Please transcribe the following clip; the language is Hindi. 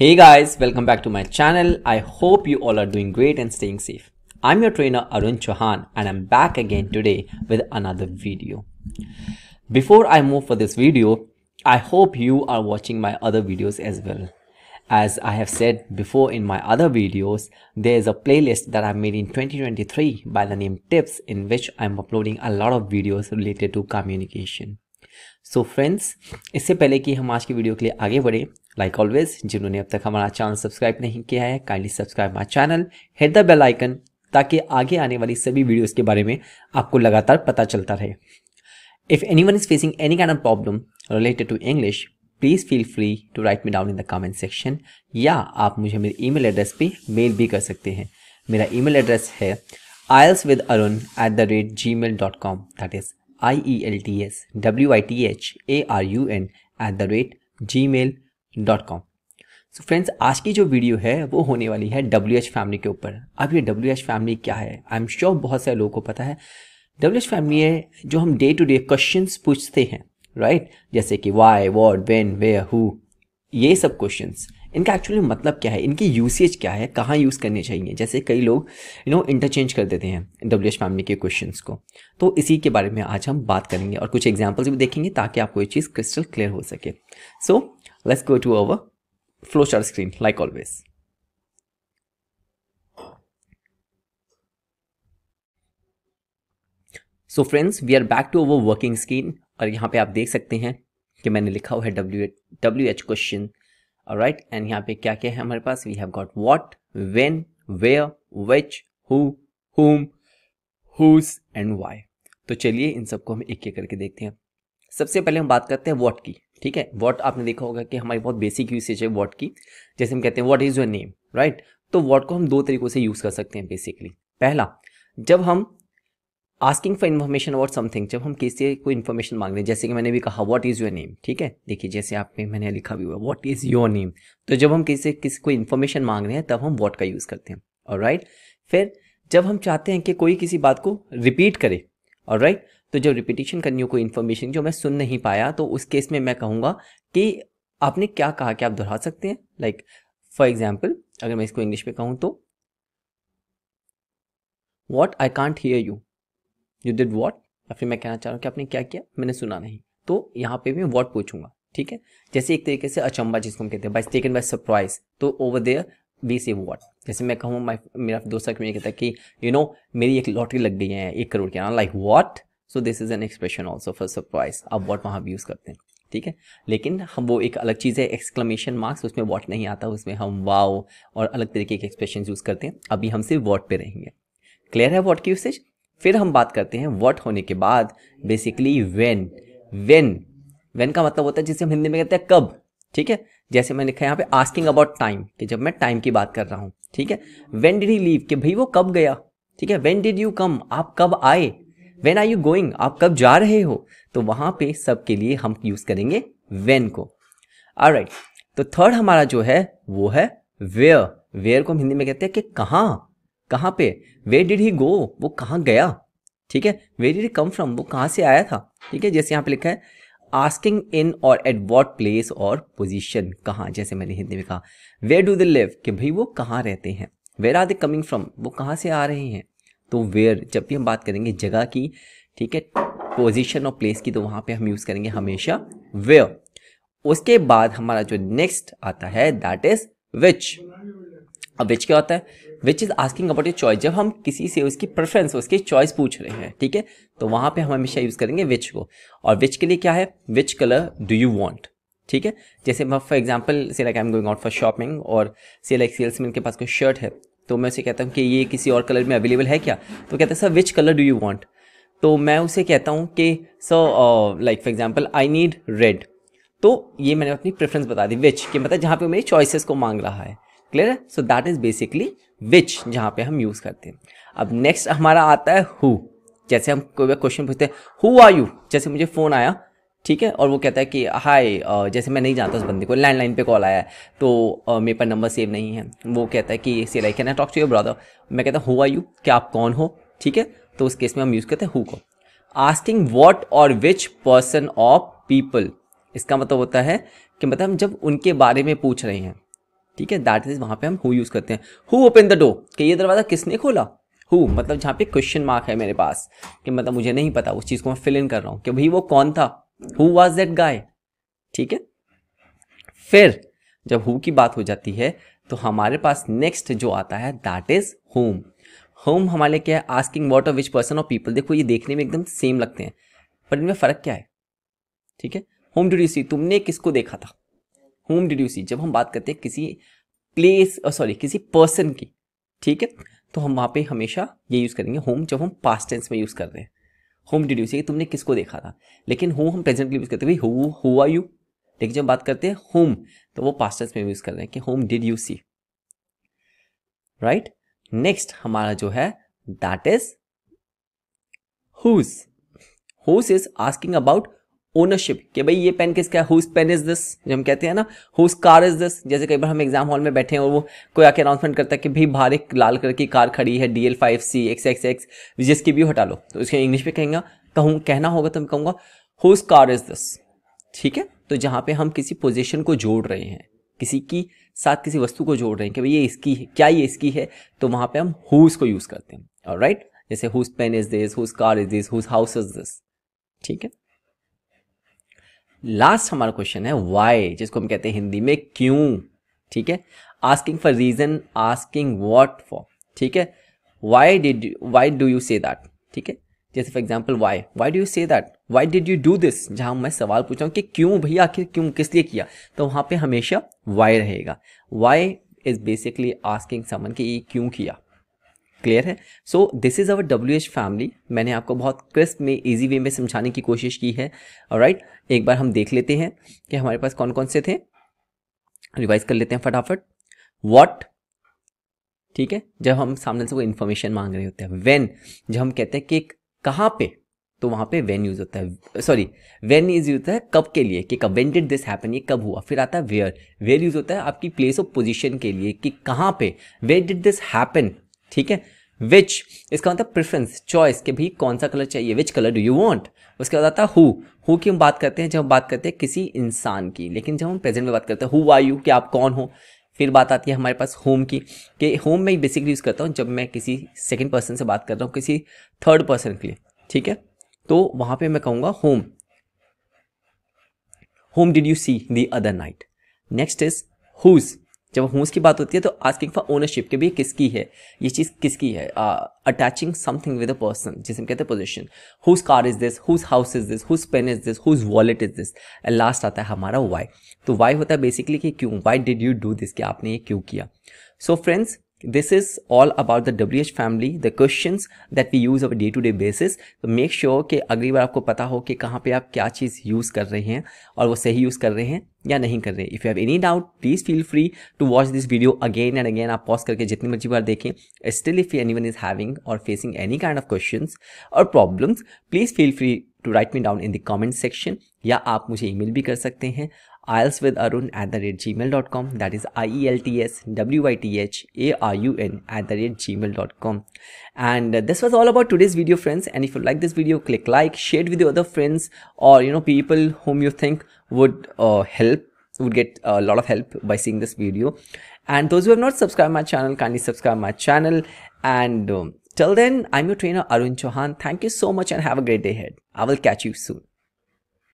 Hey guys, welcome back to my channel. I hope you all are doing great and staying safe. I'm your trainer Arun Chauhan and I'm back again today with another video. Before I move for this video, I hope you are watching my other videos as well. As I have said before in my other videos, there is a playlist that I made in 2023 by the name Tips in which I'm uploading a lot of videos related to communication. So friends इससे पहले कि हम आज की वीडियो के लिए आगे बढ़े लाइक ऑलवेज जिन्होंने अब तक हमारा चैनल सब्सक्राइब नहीं किया है kindly subscribe my channel hit the bell icon ताकि आगे आने वाली सभी वीडियोस के बारे में आपको लगातार पता चलता रहे if anyone is facing any kind of problem related to English please feel free to write me down in the comment section या आप मुझे मेरे ईमेल एड्रेस पे मेल भी कर सकते हैं मेरा ईमेल एड्रेस है IELTS with Arun at the rate Gmail dot com that is I E L T S W I T H A R U N at the rate Gmail dot com so friends आज की जो वीडियो है वो होने वाली है डब्ल्यू एच फैमिली के ऊपर अब ये डब्ल्यू एच फैमिली क्या है आई एम श्योर बहुत सारे लोगों को पता है डब्ल्यू एच फैमिली है जो हम डे टू डे क्वेश्चन पूछते हैं राइट right? जैसे कि why what when where who ये सब क्वेश्चंस इनका एक्चुअली मतलब क्या है इनकी यूसेज क्या है कहाँ यूज़ करने चाहिए जैसे कई लोग यू नो इंटरचेंज कर देते हैं डब्ल्यू फैमिली के क्वेश्चन को तो इसी के बारे में आज हम बात करेंगे और कुछ एग्जाम्पल्स भी देखेंगे ताकि आपको ये चीज़ क्रिस्टल क्लियर हो सके so let's go to our flow chart screen like always so friends we are back to our working screen और यहाँ पे आप देख सकते हैं कि मैंने लिखा हुआ है W W H question right and यहाँ पे क्या क्या है हमारे पास we have got what when where which whom whose and Y तो चलिए इन सबको हम एक एक करके देखते हैं सबसे पहले हम बात करते हैं वॉट की ठीक है वॉट आपने देखा होगा कि हमारी बहुत बेसिक यूसेज है वॉट की जैसे हम कहते हैं what is your name right तो वॉट को हम दो तरीकों से यूज़ कर सकते हैं बेसिकली पहला जब हम asking for information about something जब हम किसी से कोई इन्फॉर्मेशन मांग रहे हैं जैसे कि मैंने भी कहा व्हाट इज़ योर नेम ठीक है देखिए जैसे आप मैंने लिखा भी हुआ व्हाट इज़ योर नेम तो जब हम किसी से किसी को इन्फॉर्मेशन मांग रहे हैं तब हम व्हाट का यूज़ करते हैं और राइट फिर जब हम चाहते हैं कि कोई किसी बात को रिपीट करे और राइट तो जब रिपीटेशन करनी हो कोई इन्फॉर्मेशन जो मैं सुन नहीं पाया तो उस केस में मैं कहूँगा कि आपने क्या कहा कि आप दोहरा सकते हैं लाइक फॉर एग्जाम्पल अगर मैं इसको इंग्लिश में कहूँ तो what I can't hear you you did what या फिर मैं कहना चाह रहा हूँ कि आपने क्या किया मैंने सुना नहीं तो यहाँ पे मैं वॉट पूछूंगा ठीक है जैसे एक तरीके से अचंबा जिसको हम कहते हैं बाई टेकन बाई सरप्राइज तो over there we say what जैसे मैं कहूँ माई मेरा दोस्त मुझे कहता है कि यू you नो know, मेरी एक लॉटरी लग गई है एक करोड़ के ना like what so this is an expression also for surprise आप वॉट वहाँ भी यूज़ करते हैं ठीक है लेकिन हम वो एक अलग चीज़ है एक्सक्लमेशन मार्क्स उसमें वॉट नहीं आता उसमें हम वाओ और अलग तरीके के एक्सप्रेशन यूज़ करते हैं अभी हम सिर्फ वॉट पे रहेंगे क्लियर है वॉट की यूसेज फिर हम बात करते हैं वट होने के बाद बेसिकली वेन वेन वेन का मतलब होता है जिसे हम हिंदी में कहते हैं कब ठीक है जैसे मैंने लिखा यहाँ पे आस्किंग अबाउट टाइम कि जब मैं टाइम की बात कर रहा हूँ ठीक है वेन डिड ही लीव कि भाई वो कब गया ठीक है वेन डिड यू कम आप कब आए वेन आर यू गोइंग आप कब जा रहे हो तो वहां पे सबके लिए हम यूज़ करेंगे वेन को आर right, तो थर्ड हमारा जो है वो है वेयर वेयर को हम हिंदी में कहते हैं कि कहाँ कहाँ पे वे डिड ही गो वो कहाँ गया ठीक है वे डिड कम फ्रॉम वो कहाँ से आया था ठीक है जैसे यहाँ पे लिखा है आस्किंग इन और एट वॉट प्लेस और पोजिशन कहाँ जैसे मैंने हिंदी में कहा वेयर डू द लिव कि भाई वो कहाँ रहते हैं where are they coming from वो कहाँ से आ रहे हैं तो वेयर जब भी हम बात करेंगे जगह की ठीक है पोजिशन और प्लेस की तो वहाँ पे हम यूज़ करेंगे हमेशा वेयर उसके बाद हमारा जो नेक्स्ट आता है दैट इज विच अब विच क्या होता है which is asking about your choice जब हम किसी से उसकी प्रेफरेंस उसकी चॉइस पूछ रहे हैं ठीक है तो वहां पे हम हमेशा यूज करेंगे विच को और विच के लिए क्या है which colour do you want ठीक है जैसे मैं for example say like I am going out for shopping और से लाइक सेल्समैन के पास कोई शर्ट है तो मैं उसे कहता हूँ कि ये किसी और कलर में अवेलेबल है क्या तो कहते हैं sir which colour do you want तो मैं उसे कहता हूँ कि sir like for example I need red तो ये मैंने अपनी प्रेफरेंस बता दी विच कि मतलब जहाँ पे मेरी चॉइसेस को मांग रहा है क्लियर है so that is basically which जहाँ पे हम यूज करते हैं अब नेक्स्ट हमारा आता है हु जैसे हम कोई क्वेश्चन पूछते हैं हु आर यू जैसे मुझे फ़ोन आया ठीक है और वो कहता है कि हाय जैसे मैं नहीं जानता उस बंदे को लैंडलाइन पे कॉल आया है तो मेरे पर नंबर सेव नहीं है वो कहता है कि see like can I talk to your brother मैं कहता हूँ हु आर यू क्या आप कौन हो ठीक है तो उस केस में हम यूज़ करते हैं हु को आस्किंग वॉट और विच पर्सन ऑफ पीपल इसका मतलब होता है कि मतलब हम जब उनके बारे में पूछ रहे हैं ठीक है दैट इज वहां पे हम हु यूज़ करते हैं हु ओपन द डो कि ये दरवाज़ा किसने खोला हु मतलब जहाँ पे क्वेश्चन मार्क है मेरे पास कि मतलब मुझे नहीं पता उस चीज़ को मैं फिल इन कर रहा हूँ कि भाई वो कौन था हु वॉज दैट गाय ठीक है फिर जब हु की बात हो जाती है तो हमारे पास नेक्स्ट जो आता है दैट इज होम होम हमारे क्या है asking what of which person और पीपल देखो ये देखने में एकदम सेम लगते हैं पर इनमें फ़र्क क्या है ठीक है होम ड्यूटी सी तुमने किसको देखा था होम डिड यू सी जब हम बात करते हैं किसी प्लेस सॉरी किसी पर्सन की ठीक है तो हम वहाँ पे हमेशा ये यूज़ करेंगे होम जब हम पास्ट टेंस में यूज़ कर रहे हैं होम डिड यू सी तुमने किसको देखा था लेकिन हो हम प्रेजेंट यूज़ करते हैं भाई हु आर यू लेकिन जब बात करते हैं होम तो वो पास्ट टेंस में यूज़ कर रहे हैं कि whom did you see right next हमारा जो है that is whose whose is asking about ownership कि भाई ये पेन किसका है हुज पेन इज दिस जो हम कहते हैं ना हुज कार इज दिस जैसे कई बार हम एग्जाम हॉल में बैठे हैं और वो कोई आके अनाउंसमेंट करता है कि भाई बाहर एक लाल कलर की कार खड़ी है D L five C X X X जिसकी भी हटा लो तो उसके इंग्लिश में कहेंगे कहूँ कहना होगा तो मैं कहूँगा हुज कार इज दिस ठीक है तो जहाँ पे हम किसी पोजिशन को जोड़ रहे हैं किसी की साथ किसी वस्तु को जोड़ रहे हैं कि भाई ये इसकी है क्या ये इसकी है तो वहाँ पे हम हुज को यूज़ करते हैं और राइट जैसे whose pen is this whose car is this whose house is this ठीक है लास्ट हमारा क्वेश्चन है वाई जिसको हम कहते हैं हिंदी में क्यों ठीक है asking for reason asking what for ठीक है why did why do you say that ठीक है जैसे for example why why do you say that why did you do this जहां मैं सवाल पूछा कि क्यों भैया आखिर क्यों किस लिए किया तो वहां पे हमेशा वाई रहेगा वाई इज़ बेसिकली आस्किंग समन कि ये क्यों किया क्लियर है so this is our W H family मैंने आपको बहुत क्रिस्प में ईजी वे में समझाने की कोशिश की है और राइट right? एक बार हम देख लेते हैं कि हमारे पास कौन कौन से थे रिवाइज कर लेते हैं फटाफट वॉट ठीक है जब हम सामने से वो इन्फॉर्मेशन मांग रहे होते हैं वेन जब हम कहते हैं कि कहाँ पे तो वहाँ पे वेन यूज़ होता है सॉरी वेन इज यूज होता है कब के लिए कि कब वेन डिड दिस हैपन ये कब हुआ फिर आता है वेयर वेयर यूज़ होता है आपकी प्लेस ऑफ पोजिशन के लिए कि कहाँ पे वेन डिड दिस हैपन ठीक है विच इसका मतलब प्रेफरेंस चॉइस के भी कौन सा कलर चाहिए which colour do you want उसके बाद आता है हु हु की हम बात करते हैं जब हम बात करते हैं किसी इंसान की लेकिन जब हम प्रेजेंट में बात करते हैं हु आर यू कि आप कौन हो फिर बात आती है हमारे पास होम की कि होम में बेसिकली यूज़ करता हूँ जब मैं किसी सेकेंड पर्सन से बात कर रहा हूँ किसी थर्ड पर्सन के लिए ठीक है तो वहाँ पे मैं कहूँगा whom whom did you see the other night next is whose जब होम्स की बात होती है तो आस्किंग फॉर ओनरशिप के भी किसकी है ये चीज़ किसकी है attaching something with a person जिसे हम कहते हैं position whose car is this whose house is this whose pen is this whose wallet is this and last आता है हमारा वाई तो वाई होता है बेसिकली कि क्यों why did you do this कि आपने ये क्यों किया so so, friends This is all about the WH family, the questions that we use on a day to day basis. तो मेक श्योर कि अगली बार आपको पता हो कि कहाँ पे आप क्या चीज़ यूज़ कर रहे हैं और वो सही यूज़ कर रहे हैं या नहीं कर रहे हैं if you have any doubt please feel free to watch this video again and again आप पॉज करके जितनी मर्जी बार देखें still if anyone is having और facing any kind of question और problems please feel free to write me down in the comment section या आप मुझे ईमेल भी कर सकते हैं IELTSwitharun at the rate gmail.com. That is I-E-L-T-S-W-I-T-H-A-R-U-N at the rate gmail.com. And uh, this was all about today's video, friends. And if you like this video, click like, share it with your other friends or, you know, people whom you think would uh, help would get a lot of help by seeing this video and those who have not subscribed my channel kindly subscribe my channel and um, till then i'm your trainer arun chauhan thank you so much and have a great day ahead i will catch you soon